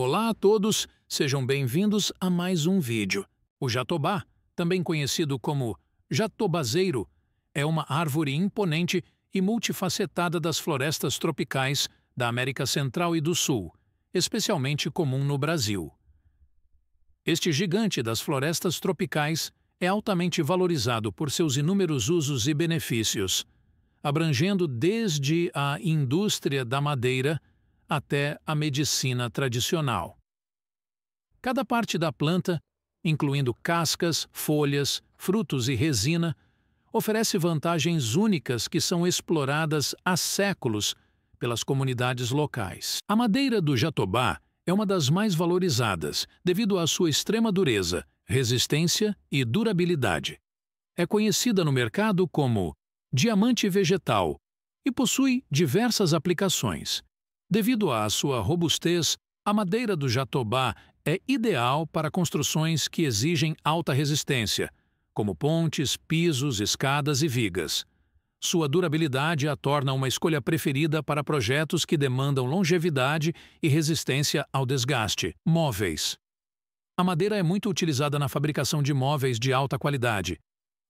Olá a todos, sejam bem-vindos a mais um vídeo. O jatobá, também conhecido como jatobazeiro, é uma árvore imponente e multifacetada das florestas tropicais da América Central e do Sul, especialmente comum no Brasil. Este gigante das florestas tropicais é altamente valorizado por seus inúmeros usos e benefícios, abrangendo desde a indústria da madeira até a medicina tradicional. Cada parte da planta, incluindo cascas, folhas, frutos e resina, oferece vantagens únicas que são exploradas há séculos pelas comunidades locais. A madeira do jatobá é uma das mais valorizadas devido à sua extrema dureza, resistência e durabilidade. É conhecida no mercado como diamante vegetal e possui diversas aplicações, Devido à sua robustez, a madeira do jatobá é ideal para construções que exigem alta resistência, como pontes, pisos, escadas e vigas. Sua durabilidade a torna uma escolha preferida para projetos que demandam longevidade e resistência ao desgaste. Móveis. A madeira é muito utilizada na fabricação de móveis de alta qualidade.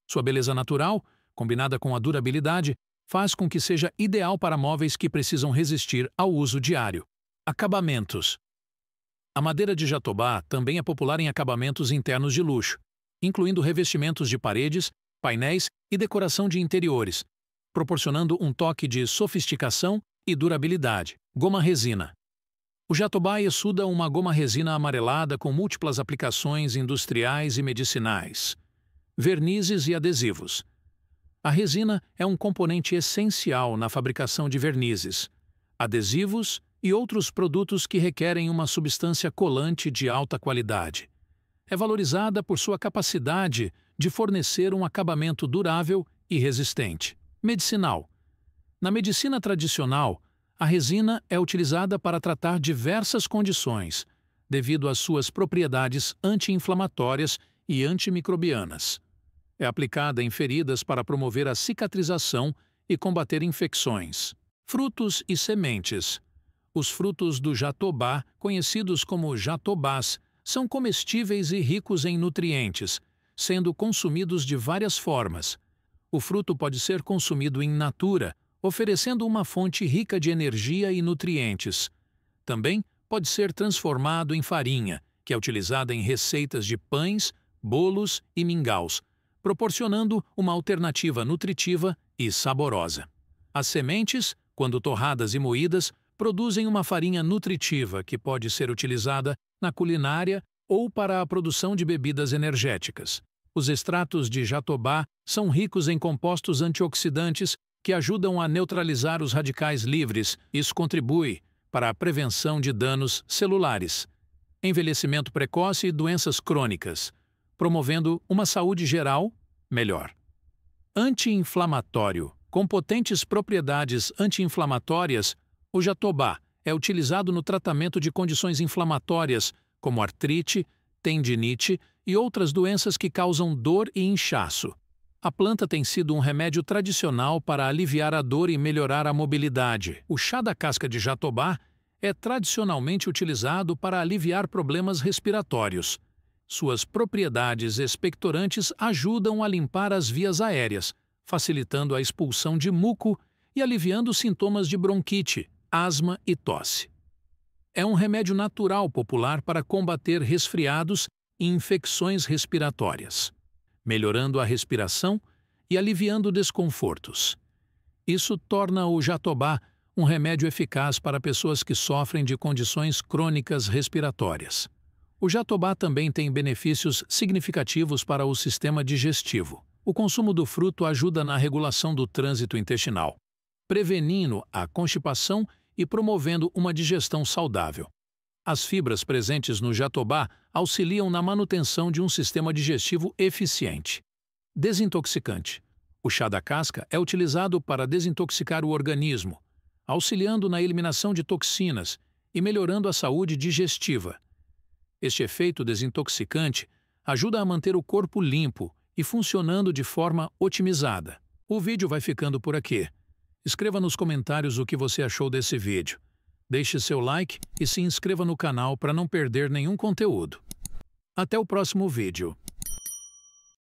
Sua beleza natural, combinada com a durabilidade, faz com que seja ideal para móveis que precisam resistir ao uso diário. Acabamentos A madeira de jatobá também é popular em acabamentos internos de luxo, incluindo revestimentos de paredes, painéis e decoração de interiores, proporcionando um toque de sofisticação e durabilidade. Goma resina o jatobá exuda uma goma resina amarelada com múltiplas aplicações industriais e medicinais, vernizes e adesivos. A resina é um componente essencial na fabricação de vernizes, adesivos e outros produtos que requerem uma substância colante de alta qualidade. É valorizada por sua capacidade de fornecer um acabamento durável e resistente. Medicinal. Na medicina tradicional, a resina é utilizada para tratar diversas condições, devido às suas propriedades anti-inflamatórias e antimicrobianas. É aplicada em feridas para promover a cicatrização e combater infecções. Frutos e sementes. Os frutos do jatobá, conhecidos como jatobás, são comestíveis e ricos em nutrientes, sendo consumidos de várias formas. O fruto pode ser consumido em natura, oferecendo uma fonte rica de energia e nutrientes. Também pode ser transformado em farinha, que é utilizada em receitas de pães, bolos e mingaus, proporcionando uma alternativa nutritiva e saborosa. As sementes, quando torradas e moídas, produzem uma farinha nutritiva que pode ser utilizada na culinária ou para a produção de bebidas energéticas. Os extratos de jatobá são ricos em compostos antioxidantes que ajudam a neutralizar os radicais livres. Isso contribui para a prevenção de danos celulares, envelhecimento precoce e doenças crônicas promovendo uma saúde geral melhor. Anti-inflamatório. Com potentes propriedades anti-inflamatórias, o jatobá é utilizado no tratamento de condições inflamatórias, como artrite, tendinite e outras doenças que causam dor e inchaço. A planta tem sido um remédio tradicional para aliviar a dor e melhorar a mobilidade. O chá da casca de jatobá é tradicionalmente utilizado para aliviar problemas respiratórios. Suas propriedades expectorantes ajudam a limpar as vias aéreas, facilitando a expulsão de muco e aliviando sintomas de bronquite, asma e tosse. É um remédio natural popular para combater resfriados e infecções respiratórias, melhorando a respiração e aliviando desconfortos. Isso torna o jatobá um remédio eficaz para pessoas que sofrem de condições crônicas respiratórias. O jatobá também tem benefícios significativos para o sistema digestivo. O consumo do fruto ajuda na regulação do trânsito intestinal, prevenindo a constipação e promovendo uma digestão saudável. As fibras presentes no jatobá auxiliam na manutenção de um sistema digestivo eficiente. Desintoxicante. O chá da casca é utilizado para desintoxicar o organismo, auxiliando na eliminação de toxinas e melhorando a saúde digestiva. Este efeito desintoxicante ajuda a manter o corpo limpo e funcionando de forma otimizada. O vídeo vai ficando por aqui. Escreva nos comentários o que você achou desse vídeo. Deixe seu like e se inscreva no canal para não perder nenhum conteúdo. Até o próximo vídeo.